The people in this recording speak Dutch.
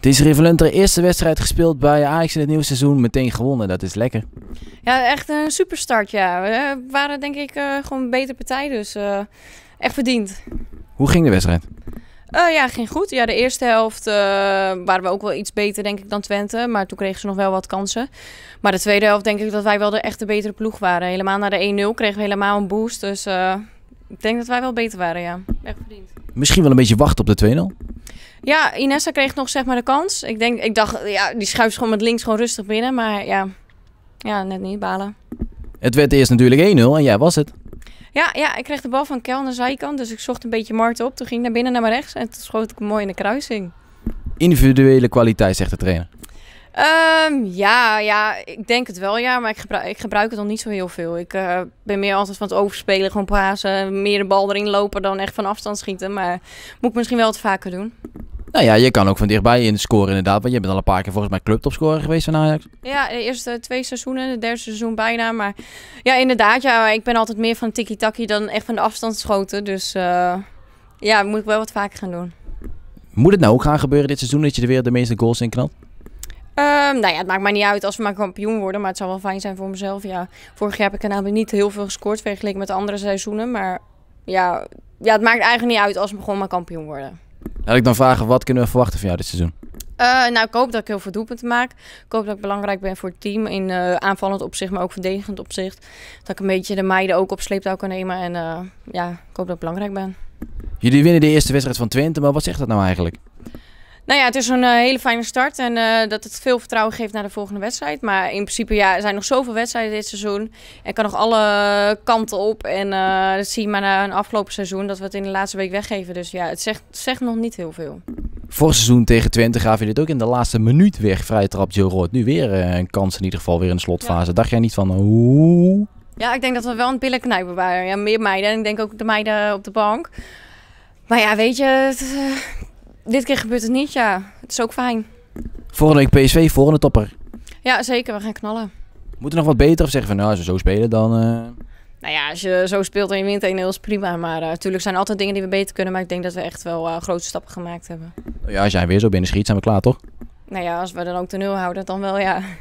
Het is Rivalenter eerste wedstrijd gespeeld bij Ajax in het nieuwe seizoen. Meteen gewonnen, dat is lekker. Ja, echt een superstart, ja. We waren denk ik eh, gewoon een betere partij, dus eh, echt verdiend. Hoe ging de wedstrijd? Eh, ja, ging goed. Ja, de eerste helft waren we ook wel iets beter, denk ik, dan Twente. Maar toen kregen ze nog wel wat kansen. Maar de tweede helft denk ik dat wij wel de echte betere ploeg waren. Helemaal na de 1-0 kregen we helemaal een boost. Dus ik denk dat wij wel beter waren, ja. Echt verdiend. Misschien wel een beetje wachten op de 2-0? Ja, Inessa kreeg nog zeg maar de kans. Ik, denk, ik dacht, ja, die schuift gewoon met links gewoon rustig binnen. Maar ja, ja net niet, balen. Het werd eerst natuurlijk 1-0 en jij was het. Ja, ja, ik kreeg de bal van Kel aan de zijkant. Dus ik zocht een beetje Mart op. Toen ging ik naar binnen naar mijn rechts. En toen schoot ik hem mooi in de kruising. Individuele kwaliteit, zegt de trainer. Ehm, ja, ja, ik denk het wel, ja. Maar ik gebruik, ik gebruik het nog niet zo heel veel. Ik eh, ben meer altijd van het overspelen, gewoon pasen. Meer de bal erin lopen dan echt van afstand schieten. Maar moet ik misschien wel wat vaker doen. Nou ja, je kan ook van dichtbij in scoren inderdaad. Want je bent al een paar keer volgens mij clubtopscorer geweest van Ajax. Ja, de eerste twee seizoenen, het de derde seizoen bijna. Maar ja, inderdaad. Ja, ik ben altijd meer van tiki-taki dan echt van de afstandsschoten. Dus eh, ja, moet ik wel wat vaker gaan doen. Moet het nou ook gaan gebeuren dit seizoen dat je er weer de meeste goals in knalt? Ehm, nou ja, het maakt mij niet uit als we maar kampioen worden. Maar het zou wel fijn zijn voor mezelf. Ja, vorig jaar heb ik namelijk niet heel veel gescoord vergeleken met andere seizoenen. Maar ja, ja, het maakt eigenlijk niet uit als we gewoon maar kampioen worden. Laat ik dan vragen, wat kunnen we verwachten van jou dit seizoen? Eh, nou, ik hoop dat ik heel veel doelpunten maak. Ik hoop dat ik belangrijk ben voor het team in eh, aanvallend opzicht, maar ook verdedigend opzicht. Dat ik een beetje de meiden ook op sleeptouw kan nemen. En eh, ja, ik hoop dat ik belangrijk ben. Jullie winnen de eerste wedstrijd van Twente, maar wat zegt dat nou eigenlijk? Nou ja, het is een eh, hele fijne start en eh, dat het veel vertrouwen geeft naar de volgende wedstrijd. Maar in principe ja, er zijn nog zoveel wedstrijden dit seizoen en kan nog alle kanten op. En eh, dat zie je maar na een afgelopen seizoen dat we het in de laatste week weggeven. Dus ja, het zegt, zegt nog niet heel veel. Voor seizoen tegen Twente gaf je dit ook in de laatste minuut weg. Vrije trap, Joe Rood. Nu weer een kans in ieder geval, weer in de slotfase. Dacht jij niet van hoe? Ja, ik denk dat we wel een pillen knijpen waren. Ja, meer meiden en ik denk ook de meiden op de bank. Maar ja, weet je... Het, dit keer gebeurt het niet, ja. Het is ook fijn. Volgende week PSV, volgende topper. Ja, zeker. We gaan knallen. moeten we nog wat beter of zeggen van nou, als we zo spelen dan... Eh, nou ja, als je zo speelt en je wint 1-0 is prima. Maar eh, natuurlijk zijn er altijd dingen die we beter kunnen. Maar ik denk dat we echt wel eh, grote stappen gemaakt hebben. Ja, als jij weer zo binnen schiet, zijn we klaar toch? Nou ja, als we dan ook de nul houden, dan wel ja.